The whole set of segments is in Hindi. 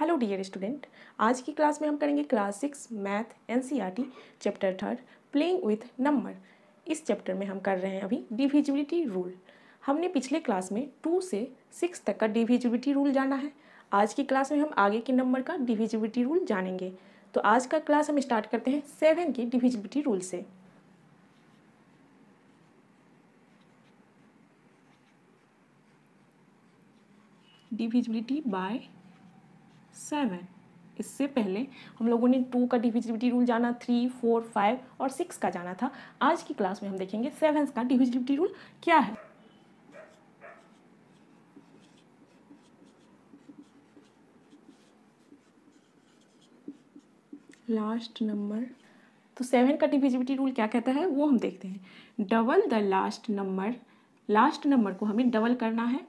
हेलो डियर स्टूडेंट आज की क्लास में हम करेंगे class six math NCERT chapter third playing with number इस चैप्टर में हम कर रहे हैं अभी डिविजिबिलिटी रूल हमने पिछले क्लास में टू से सिक्स तक का डिविजिबिलिटी रूल जाना है आज की क्लास में हम आगे के नंबर का डिविजिबिलिटी रूल जानेंगे तो आज का क्लास हम स्टार्ट करते हैं सेवन के डिविजिबिलिटी रूल से डिविजिबिलिटी बाय सेवन इससे पहले हम लोगों ने टू का डिविजिबिलिटी रूल जाना थ्री फोर फाइव और सिक्स का जाना था आज की क्लास में हम देखेंगे सेवन का डिविजिबिलिटी रूल क्या है लास्ट नंबर तो सेवन का डिविजिबिलिटी रूल क्या कहता है वो हम देखते हैं double the last number last number को हमें डबल करना है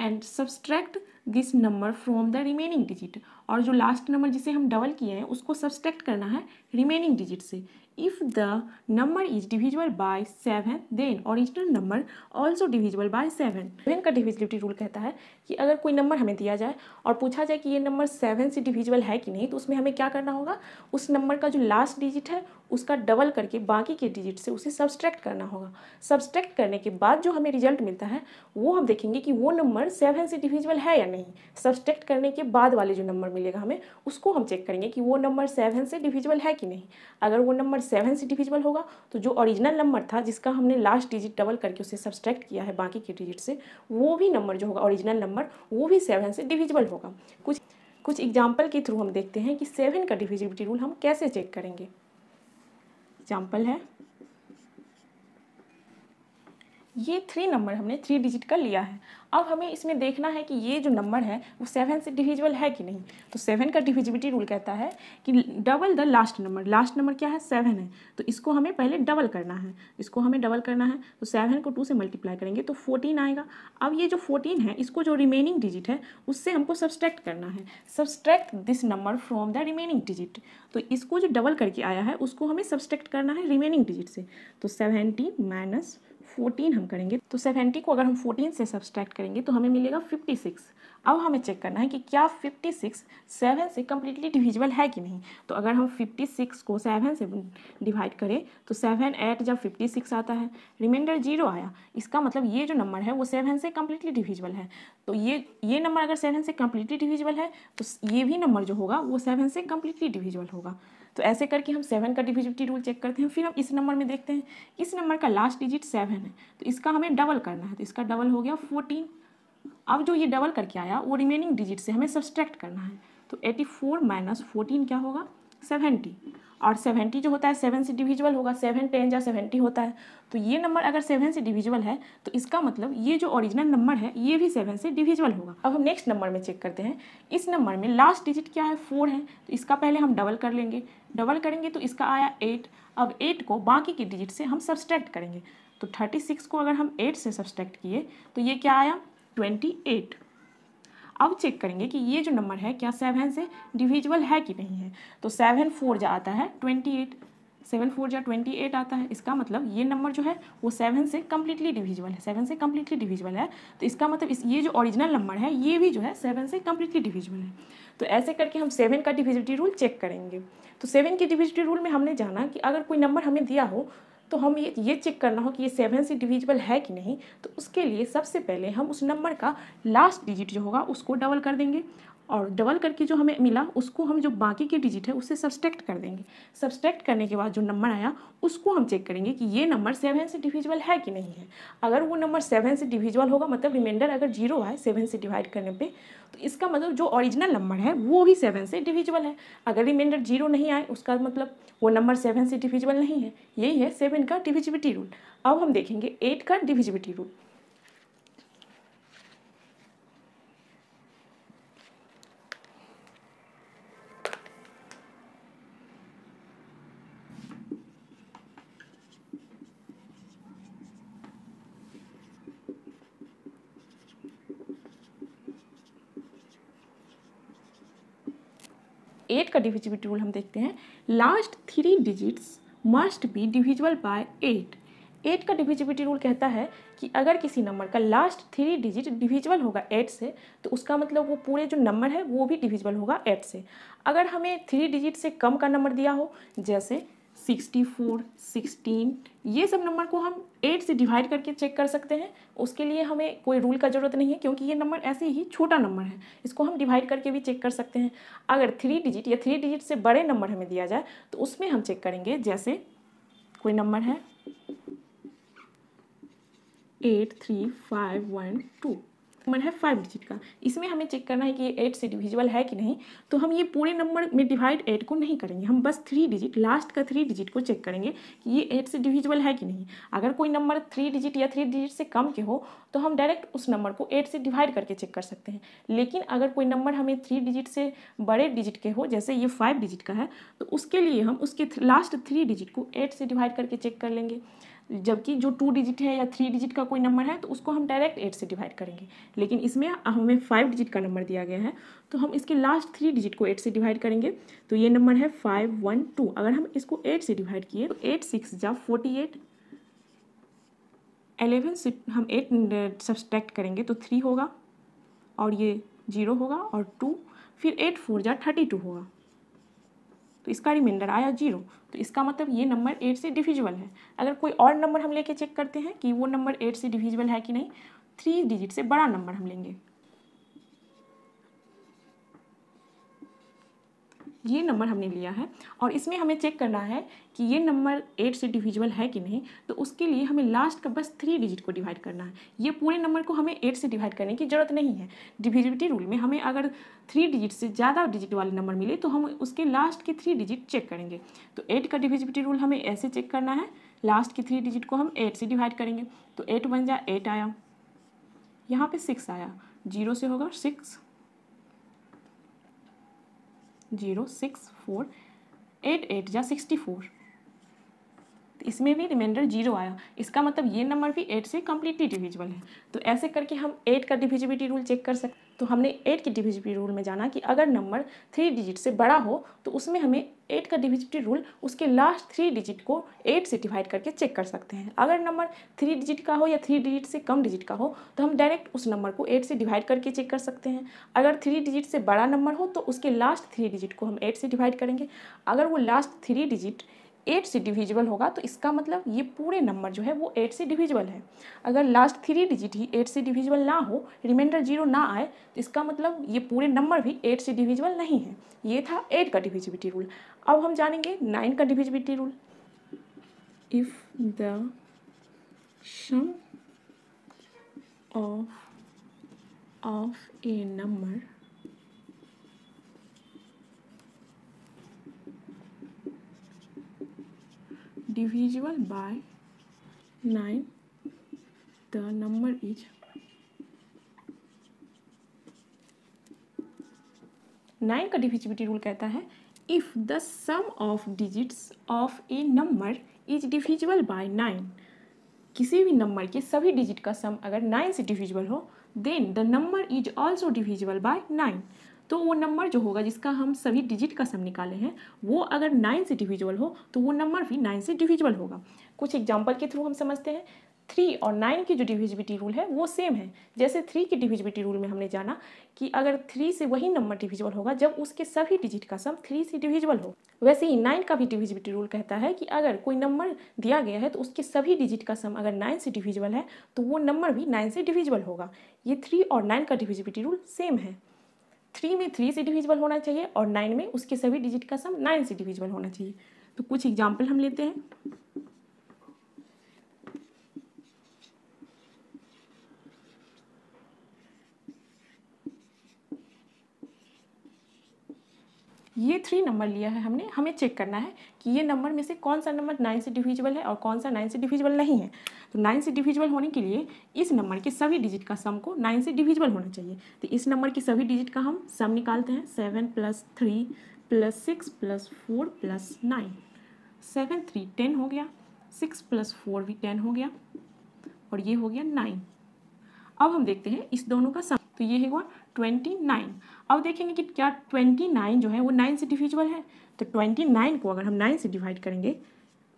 and subtract this number from the remaining digit और जो लास्ट नंबर जिसे हम डबल किए हैं उसको सब्सट्रैक्ट करना है रिमेनिंग डिजिट से if the number is divisible by seven then original number also divisible by seven seven का divisibility रूल कहता है कि अगर कोई नंबर हमें दिया जाए और पूछा जाए कि ये नंबर सेवन से डिविजिबल है कि नहीं तो उसमें हमें क्या करना होगा उस नंबर का जो लास्ट डिजिट है उसका डबल करके बाकी के डिजिट से उसे सब्सट्रैक्ट करना होगा सब्सट्रैक्ट करने के बाद जो हमें रिजल्ट मिलता है वो हम देखेंगे कि वो नंबर सेवन से डिविजिबल है या नहीं सब्सट्रैक्ट करने के बाद वाले जो नंबर मिलेगा हमें उसको हम चेक करेंगे कि वो नंबर सेवन से डिविजिबल है कि नहीं अगर वो नंबर सेवन से डिविजिबल होगा तो जो ओरिजिनल नंबर था जिसका हमने लास्ट डिजिट डबल करके उसे सब्सट्रैक्ट किया है बाकी के डिजिट से वो भी नंबर जो होगा ओरिजिनल नंबर वो भी सेवन से डिविजिबल होगा कुछ कुछ एग्जाम्पल के थ्रू हम देखते हैं कि सेवन का डिविजिबिलिटी रूल हम कैसे चेक करेंगे एग्जाम्पल है ये थ्री नंबर हमने थ्री डिजिट का लिया है अब हमें इसमें देखना है कि ये जो नंबर है वो सेवन से डिविजिबल है कि नहीं तो सेवन का डिविजिबिलिटी रूल कहता है कि double the last number last number क्या है सेवन है तो इसको हमें पहले डबल करना है इसको हमें डबल करना है तो सेवन को टू से मल्टीप्लाई करेंगे तो फोर्टीन आएगा अब ये जो फोर्टीन है इसको जो रिमेनिंग डिजिट है उससे हमको सब्सट्रैक्ट करना है subtract this number from the remaining digit तो इसको जो डबल करके आया है उसको हमें सब्सट्रैक्ट करना है रिमेनिंग डिजिट से तो सेवेंटीन माइनस 14 हम करेंगे तो 70 को अगर हम 14 से सब्सट्रैक्ट करेंगे तो हमें मिलेगा 56 अब हमें चेक करना है कि क्या 56 सेवन से कम्प्लीटली डिविजिबल है कि नहीं तो अगर हम 56 को 7 से डिवाइड करें तो 7 एट जब 56 आता है रिमाइंडर जीरो आया इसका मतलब ये जो नंबर है वो 7 से कम्प्लीटली डिविजिबल है तो ये ये नंबर अगर 7 से कम्प्लीटली डिविजिबल है तो ये भी नंबर जो होगा वो 7 से कम्प्लीटली डिविजिबल होगा तो ऐसे करके हम सेवन का डिविजिबिलिटी रूल चेक करते हैं फिर हम इस नंबर में देखते हैं इस नंबर का लास्ट डिजिट सेवन है तो इसका हमें डबल करना है तो इसका डबल हो गया फोर्टीन अब जो ये डबल करके आया वो रिमेनिंग डिजिट से हमें सब्सट्रैक्ट करना है तो एटी फोर माइनस फोर्टीन क्या होगा सेवेंटी और सेवेंटी जो होता है सेवन से डिविजिबल होगा सेवन टेन या सेवेंटी होता है तो ये नंबर अगर सेवन से डिविजिबल है तो इसका मतलब ये जो ओरिजिनल नंबर है ये भी सेवन से डिविजिबल होगा अब हम नेक्स्ट नंबर में चेक करते हैं इस नंबर में लास्ट डिजिट क्या है फोर है तो इसका पहले हम डबल कर लेंगे डबल करेंगे तो इसका आया एट अब एट को बाकी के डिजिट से हम सब्सट्रैक्ट करेंगे तो थर्टी सिक्स को अगर हम एट से सब्सट्रैक्ट किए तो ये क्या आया ट्वेंटी एट अब चेक करेंगे कि ये जो नंबर है क्या सेवन से डिविजिबल है कि नहीं है तो सेवन फोर जा आता है ट्वेंटी एट सेवन फोर या ट्वेंटी एट आता है इसका मतलब ये नंबर जो है वो सेवन से कम्प्लीटली डिविजिबल है सेवन से कम्प्लीटली डिविजिबल है तो इसका मतलब इस ये जो ओरिजिनल नंबर है ये भी जो है सेवन से कम्प्लीटली डिविजिबल है तो ऐसे करके हम सेवन का डिविजिटी रूल चेक करेंगे तो सेवन के डिविजिटी रूल में हमने जाना कि अगर कोई नंबर हमें दिया हो तो ये ये चेक करना हो कि ये सेवन से डिविजिबल है कि नहीं तो उसके लिए सबसे पहले हम उस नंबर का लास्ट डिजिट जो होगा उसको डबल कर देंगे और डबल करके जो हमें मिला उसको हम जो बाकी के डिजिट है उससे सब्सट्रैक्ट कर देंगे सब्सट्रैक्ट करने के बाद जो नंबर आया उसको हम चेक करेंगे कि ये नंबर सेवन से डिविजिबल है कि नहीं है अगर वो नंबर सेवन से डिविजिबल होगा मतलब रिमाइंडर अगर जीरो आए सेवन से डिवाइड करने पर तो इसका मतलब जो ऑरिजिनल नंबर है वो भी सेवन से डिविजिबल है अगर रिमाइंडर जीरो नहीं आए उसका मतलब वो नंबर सेवन से डिविजिबल नहीं है यही है सेवन का डिविजिबिलिटी रूल अब हम देखेंगे एट का डिविजिबिलिटी रूल एट का डिविजिबिलिटी रूल हम देखते हैं last three digits must be divisible by eight eight का डिविजिबिलिटी रूल कहता है कि अगर किसी नंबर का लास्ट थ्री डिजिट डिविजिबल होगा एट से तो उसका मतलब वो पूरे जो नंबर है वो भी डिविजिबल होगा एट से अगर हमें थ्री डिजिट से कम का नंबर दिया हो जैसे सिक्सटी फोर सिक्सटीन ये सब नंबर को हम एट से डिवाइड करके चेक कर सकते हैं उसके लिए हमें कोई रूल का ज़रूरत नहीं है क्योंकि ये नंबर ऐसे ही छोटा नंबर है इसको हम डिवाइड करके भी चेक कर सकते हैं अगर थ्री डिजिट या थ्री डिजिट से बड़े नंबर हमें दिया जाए तो उसमें हम चेक करेंगे जैसे कोई नंबर है eight three five one two number है फाइव डिजिट का इसमें हमें चेक करना है कि ये एट से डिविजिबल है कि नहीं तो हम ये पूरे नंबर में डिवाइड एट को नहीं करेंगे हम बस थ्री डिजिट लास्ट का थ्री डिजिट को चेक करेंगे कि ये एट से डिविजिबल है कि नहीं अगर कोई नंबर थ्री डिजिट या थ्री डिजिट से कम के हो तो हम डायरेक्ट उस नंबर को एट से डिवाइड करके चेक कर सकते हैं लेकिन अगर कोई नंबर हमें थ्री डिजिट से बड़े डिजिट के हो जैसे ये फाइव डिजिट का है तो उसके लिए हम उसके लास्ट थ्री डिजिट को एट से डिवाइड करके चेक कर लेंगे जबकि जो टू डिजिट है या थ्री डिजिट का कोई नंबर है तो उसको हम डायरेक्ट एट से डिवाइड करेंगे लेकिन इसमें हमें फाइव डिजिट का नंबर दिया गया है तो हम इसके लास्ट थ्री डिजिट को एट से डिवाइड करेंगे तो ये नंबर है फाइव वन टू अगर हम इसको एट से डिवाइड किए तो एट सिक्स जा फोर्टी एट एलेवन से हम एट सब्सट्रैक्ट करेंगे तो थ्री होगा और ये जीरो होगा और टू फिर एट फोर जा थर्टी टू होगा तो इसका रिमाइंडर आया जीरो तो इसका मतलब ये नंबर एट से डिविजिबल है अगर कोई और नंबर हम लेके चेक करते हैं कि वो नंबर एट से डिविजिबल है कि नहीं थ्री डिजिट से बड़ा नंबर हम लेंगे ये नंबर हमने लिया है और इसमें हमें चेक करना है कि ये नंबर एट से डिविजिबल है कि नहीं तो उसके लिए हमें लास्ट का बस थ्री डिजिट को डिवाइड करना है ये पूरे नंबर को हमें एट से डिवाइड करने की ज़रूरत नहीं है डिविजिबिलिटी रूल में हमें अगर थ्री डिजिट से ज़्यादा डिजिट वाले नंबर मिले तो हम उसके लास्ट के थ्री डिजिट चेक करेंगे तो एट का डिविजिबिलिटी रूल हमें ऐसे चेक करना है लास्ट के थ्री डिजिट को हम एट से डिवाइड करेंगे तो एट वन जा एट आया यहाँ पर सिक्स आया जीरो से होगा six zero six four eight eight या सिक्सटी फोर तो इसमें भी रिमाइंडर जीरो आया इसका मतलब ये नंबर भी एट से कम्प्लीटली डिविजिबल है तो ऐसे करके हम एट का डिविजिबिलिटी रूल चेक कर सकते तो हमने एट के डिविजिबिलिटी रूल में जाना कि अगर नंबर थ्री डिजिट से बड़ा हो तो उसमें हमें एट का डिविजिबिलिटी रूल उसके लास्ट थ्री डिजिट को एट से डिवाइड करके चेक कर सकते हैं अगर नंबर थ्री डिजिट का हो या थ्री डिजिट से कम डिजिट का हो तो हम डायरेक्ट उस नंबर को एट से डिवाइड करके चेक कर सकते हैं अगर थ्री डिजिट से बड़ा नंबर हो तो उसके लास्ट थ्री डिजिट को हम एट से डिवाइड करेंगे अगर वो लास्ट थ्री डिजिट एट से डिविजिबल होगा तो इसका मतलब ये पूरे नंबर जो है वो एट से डिविजिबल है अगर लास्ट थ्री डिजिट ही एट से डिविजिबल ना हो रिमाइंडर जीरो ना आए तो इसका मतलब ये पूरे नंबर भी एट से डिविजिबल नहीं है ये था एट का डिविजिबिलिटी रूल अब हम जानेंगे नाइन का divisibility rule if the of a number divisible by 9 the number is 9 का डिविजिबिलिटी रूल कहता है if the sum of digits of a number is divisible by 9 किसी भी नंबर के सभी डिजिट का सम अगर 9 से डिविजिबल हो then the number is also divisible by 9 तो वो नंबर जो होगा जिसका हम सभी डिजिट का सम निकाले हैं वो अगर नाइन से डिविजुअल हो तो वो नंबर भी नाइन से डिविजुअल होगा कुछ एग्जाम्पल के थ्रू हम समझते हैं थ्री और नाइन की जो डिविजिबिलिटी रूल है वो सेम है जैसे थ्री की डिविजिबिलिटी रूल में हमने जाना कि अगर थ्री से वही नंबर डिविजिबल होगा जब उसके सभी डिजिट का सम थ्री से डिविजिबल हो वैसे ही नाइन का भी डिविजिबिलिटी रूल कहता है कि अगर कोई नंबर दिया गया है तो उसके सभी डिजिट का सम अगर नाइन से डिविजिबल है तो वो नंबर भी नाइन से डिविजिबल होगा ये थ्री और नाइन का डिविजिबिलिटी रूल सेम है थ्री में थ्री से डिविजिबल होना चाहिए और नाइन में उसके सभी डिजिट का सम नाइन से डिविजिबल होना चाहिए तो कुछ एग्जाम्पल हम लेते हैं ये थ्री नंबर लिया है हमने हमें चेक करना है कि ये नंबर में से कौन सा नंबर नाइन से डिविजिबल है और कौन सा नाइन से डिविजिबल नहीं है तो नाइन से डिविजिबल होने के लिए इस नंबर के सभी डिजिट का सम को नाइन से डिविजिबल होना चाहिए तो इस नंबर के सभी डिजिट का हम सम निकालते हैं seven plus three plus six plus four plus nine seven three ten हो गया सिक्स प्लस फोर भी टेन हो गया और ये हो गया नाइन अब हम देखते हैं इस दोनों का सम तो ये हुआ ट्वेंटी नाइन अब देखेंगे कि क्या ट्वेंटी नाइन जो है वो नाइन से डिविजिबल है तो ट्वेंटी नाइन को अगर हम नाइन से डिवाइड करेंगे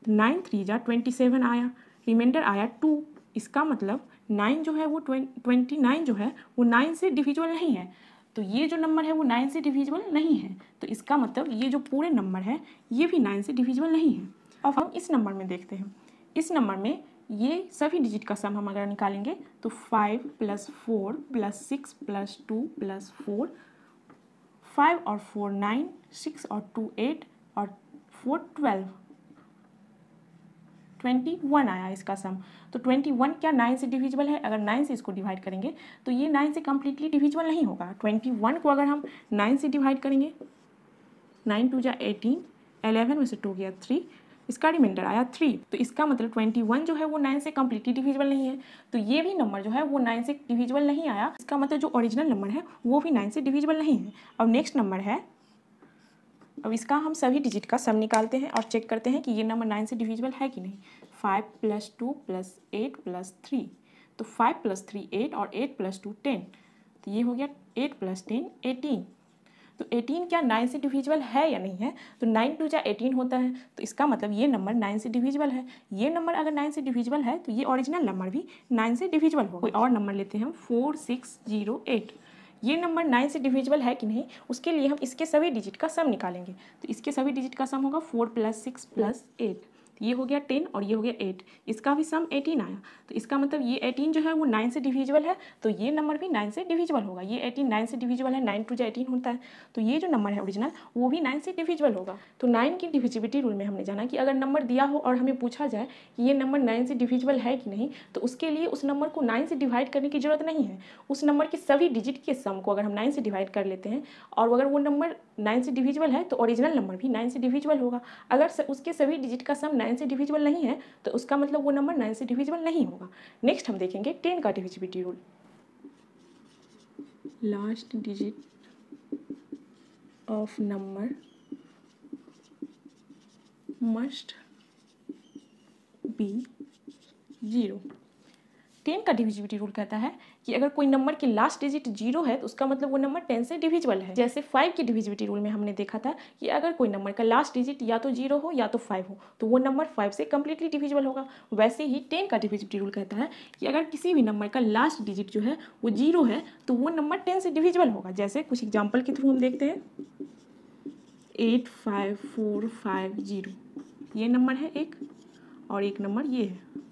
तो नाइन थ्री जा ट्वेंटी सेवन आया रिमाइंडर आया टू इसका मतलब नाइन जो है वो ट्वेंटी नाइन जो है वो नाइन से डिविजुअल नहीं है तो ये जो नंबर है वो नाइन से डिविजिबल नहीं है तो इसका मतलब ये जो पूरे नंबर है ये भी नाइन से डिविजिबल नहीं है अब हम इस नंबर में देखते हैं इस नंबर में ये सभी डिजिट का सम हम अगर निकालेंगे तो five plus four plus six plus two plus four five और फोर नाइन सिक्स और टू एट और फोर ट्वेल्व ट्वेंटी वन आया इसका सम तो ट्वेंटी वन क्या नाइन से डिविजिबल है अगर नाइन से इसको डिवाइड करेंगे तो ये नाइन से कम्प्लीटली डिविजिबल नहीं होगा ट्वेंटी वन को अगर हम नाइन से डिवाइड करेंगे नाइन टू जा एटीन एलेवन में से टू गया थ्री इसका रिमाइंडर आया थ्री तो इसका मतलब ट्वेंटी वन जो है वो नाइन से कम्प्लीटली डिविजिबल नहीं है तो ये भी नंबर जो है वो नाइन से डिविजिबल नहीं आया इसका मतलब जो ओरिजिनल नंबर है वो भी नाइन से डिविजिबल नहीं है अब नेक्स्ट नंबर है अब इसका हम सभी डिजिट का सम निकालते हैं और चेक करते हैं कि ये नंबर नाइन से डिविजिबल है कि नहीं five plus two plus eight plus three तो फाइव प्लस थ्री एट और एट प्लस टू टेन तो ये हो गया एट प्लस टेन एटीन तो एटीन क्या नाइन से डिविजिबल है या नहीं है तो नाइन टू जहाँ एटीन होता है तो इसका मतलब ये नंबर नाइन से डिविजिबल है ये नंबर अगर नाइन से डिविजिबल है तो ये ओरिजिनल नंबर भी नाइन से डिविजिबल होगा कोई और नंबर लेते हैं हम फोर सिक्स जीरो एट ये नंबर नाइन से डिविजिबल है कि नहीं उसके लिए हम इसके सभी डिजिट का सम निकालेंगे तो इसके सभी डिजिट का सम होगा four plus six plus eight ये हो गया टेन और ये हो गया एट इसका भी सम एटीन आया तो इसका मतलब ये एटीन जो है वो नाइन से डिविजिबल है तो ये नंबर भी नाइन से डिविजिबल होगा ये एटीन नाइन से डिविजिबल है नाइन टू जो एटीन होता है तो ये जो नंबर है ओरिजिनल वो भी नाइन से डिविजिबल होगा तो नाइन की डिविजिबिलिटी रूल में हमने जाना कि अगर नंबर दिया हो और हमें पूछा जाए कि ये नंबर नाइन से डिविजिबल है कि नहीं तो उसके लिए उस नंबर को नाइन से डिवाइड करने की जरूरत नहीं है उस नंबर के सभी डिजिट के सम को अगर हम नाइन से डिवाइड कर लेते हैं और अगर वो नंबर नाइन से डिविजिबल है तो ओरिजिनल नंबर भी नाइन से डिविजिबल होगा अगर उसके सभी डिजिट का सम नाइन से डिविजिबल नहीं है तो उसका मतलब वो नंबर नाइन से डिविजिबल नहीं होगा नेक्स्ट हम देखेंगे टेन का divisibility rule last digit of number must be zero ten का डिविजिबिलिटी रूल कहता है कि अगर कोई नंबर की लास्ट डिजिट जीरो है तो उसका मतलब वो नंबर टेन से डिविजिबल है जैसे फाइव की डिविजिबिलिटी रूल में हमने देखा था कि अगर कोई नंबर का लास्ट डिजिट या तो जीरो हो या तो फाइव हो तो वो नंबर फाइव से कम्प्लीटली डिविजिबल होगा वैसे ही टेन का डिविजिबिलिटी रूल कहता है कि अगर किसी भी नंबर का लास्ट डिजिट जो है वो जीरो है तो वो नंबर टेन से डिविजिबल होगा जैसे कुछ एग्जाम्पल के थ्रू हम देखते हैं eight five four five zero ये नंबर है एक और एक नंबर ये है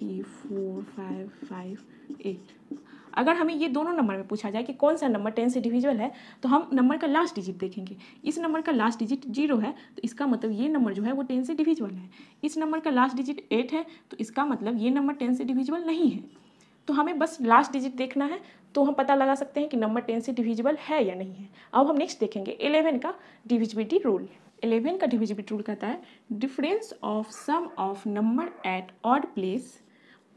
three four five five eight अगर हमें ये दोनों नंबर में पूछा जाए कि कौन सा नंबर टेन से डिविजल है तो हम नंबर का लास्ट डिजिट देखेंगे इस नंबर का लास्ट डिजिट जीरो है तो इसका मतलब ये नंबर जो है वो टेन से डिविजल है इस नंबर का लास्ट डिजिट एट है तो इसका मतलब ये नंबर टेन से डिविजल नहीं है तो हमें बस लास्ट डिजिट देखना है तो हम पता लगा सकते हैं कि नंबर टेन से डिविजिबल है या नहीं है अब हम नेक्स्ट देखेंगे एलेवन का डिविजिबिलिटी रूल एलेवन का डिविजिबिलिटी रूल कहता है difference of sum of number at odd place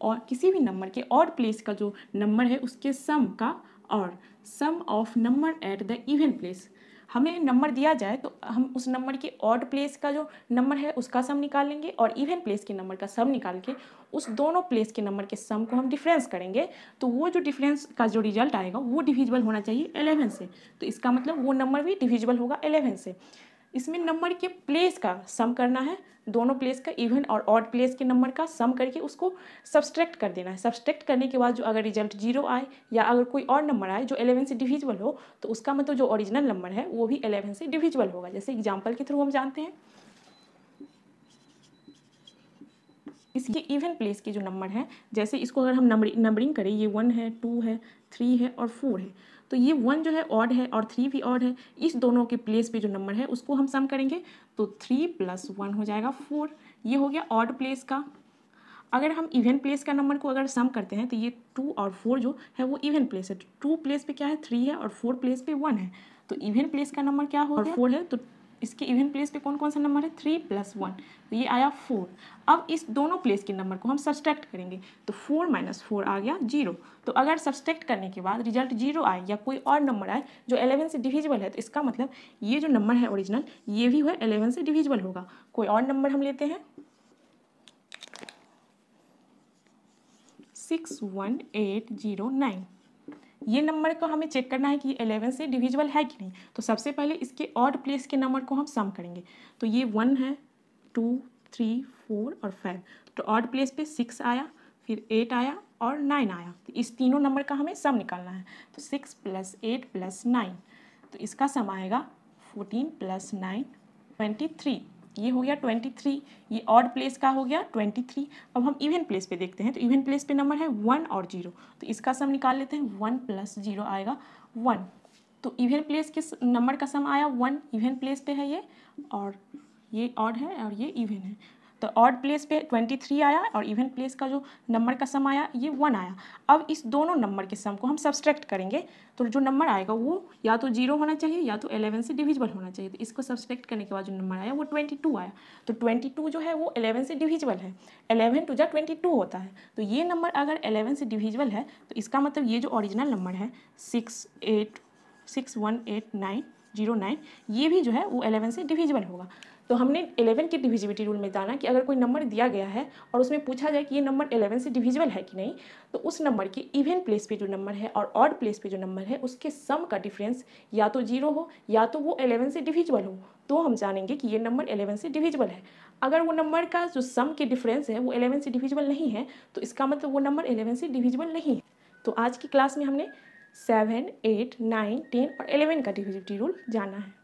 और किसी भी नंबर के ऑड प्लेस का जो नंबर है उसके सम का और sum of number at the even place हमें नंबर दिया जाए तो हम उस नंबर के ऑड प्लेस का जो नंबर है उसका सम निकाल लेंगे और इवन प्लेस के नंबर का सम निकाल के उस दोनों प्लेस के नंबर के सम को हम डिफरेंस करेंगे तो वो जो डिफरेंस का जो रिजल्ट आएगा वो डिविजिबल होना चाहिए एलेवन से तो इसका मतलब वो नंबर भी डिविजिबल होगा एलेवन से इसमें नंबर के प्लेस का सम करना है दोनों प्लेस का इवन और ऑड प्लेस के नंबर का सम करके उसको सब्सट्रैक्ट कर देना है सब्सट्रैक्ट करने के बाद जो अगर रिजल्ट जीरो आए या अगर कोई और नंबर आए जो एलेवन से डिविजिबल हो तो उसका मतलब जो ओरिजिनल नंबर है वो भी एलेवन से डिविजिबल होगा जैसे एग्जाम्पल के थ्रू हम जानते हैं इसके इवन प्लेस के जो नंबर हैं जैसे इसको अगर हम नंबरिंग नंबरिंग करें ये वन है टू है थ्री है और फोर है तो ये वन जो है ऑड है और थ्री भी ऑड है इस दोनों के प्लेस पे जो नंबर है उसको हम सम करेंगे तो थ्री प्लस वन हो जाएगा फोर ये हो गया ऑड प्लेस का अगर हम इवेंट प्लेस का नंबर को अगर सम करते हैं तो ये टू और फोर जो है वो इवेंट प्लेस है टू प्लेस पे क्या है थ्री है और फोर प्लेस पे वन है तो इवेंट प्लेस का नंबर क्या हो और फोर है तो इसके इवन प्लेस पे कौन कौन सा नंबर है थ्री प्लस वन तो ये आया फोर अब इस दोनों प्लेस के नंबर को हम सब्सट्रैक्ट करेंगे तो फोर माइनस फोर आ गया जीरो तो अगर सब्सट्रैक्ट करने के बाद रिजल्ट जीरो आए या कोई और नंबर आए जो एलेवन से डिविजिबल है तो इसका मतलब ये जो नंबर है ओरिजिनल ये भी हुआ एलेवन से डिविजिबल होगा कोई और नंबर हम लेते हैं six one eight zero nine ये नंबर को हमें चेक करना है कि एलेवन से डिविजल है कि नहीं तो सबसे पहले इसके ऑड प्लेस के नंबर को हम सम करेंगे तो ये वन है टू थ्री फोर और फाइव तो ऑड प्लेस पे सिक्स आया फिर एट आया और नाइन आया तो इस तीनों नंबर का हमें सम निकालना है तो six plus eight plus nine तो इसका सम आएगा fourteen plus nine twenty three ये हो गया ट्वेंटी थ्री ये ऑड प्लेस का हो गया ट्वेंटी थ्री अब हम इवन प्लेस पे देखते हैं तो इवन प्लेस पे नंबर है वन और जीरो तो इसका सम निकाल लेते हैं वन प्लस जीरो आएगा वन तो इवन प्लेस किस नंबर का सम आया वन इवन प्लेस पे है ये और ये ऑड है और ये इवन है तो ऑड प्लेस पे 23 आया और इवन प्लेस का जो नंबर का सम आया ये वन आया अब इस दोनों नंबर के सम को हम सब्सट्रैक्ट करेंगे तो जो नंबर आएगा वो या तो जीरो होना चाहिए या तो एलेवन से डिविजिबल होना चाहिए तो इसको सब्सट्रैक्ट करने के बाद जो नंबर आया वो ट्वेंटी टू आया तो ट्वेंटी टू जो है वो एलेवन से डिविजिबल है एलेवन टू जो ट्वेंटी टू होता है तो ये नंबर अगर एलेवन से डिविजिबल है तो इसका मतलब ये जो ऑरिजिनल नंबर है six eight six one eight nine zero nine ये भी जो है वो एलेवन से डिविजिबल होगा तो हमने एलेवन के डिविजिबिलिटी रूल में जाना कि अगर कोई नंबर दिया गया है और उसमें पूछा जाए कि ये नंबर एलेवन से डिविजिबल है कि नहीं तो उस नंबर के इवन प्लेस पे जो नंबर है और ऑड प्लेस पे जो नंबर है उसके सम का डिफरेंस या तो जीरो हो या तो वो एलेवन से डिविजिबल हो तो हम जानेंगे कि ये नंबर एलेवन से डिविजिबल है अगर वो नंबर का जो सम के डिफरेंस है वो एलेवन से डिविजिबल नहीं है तो इसका मतलब वो नंबर एलेवन से डिविजिबल नहीं है तो आज की क्लास में हमने सेवन एट नाइन टेन और एलेवन का डिविजिबिलिटी रूल जाना है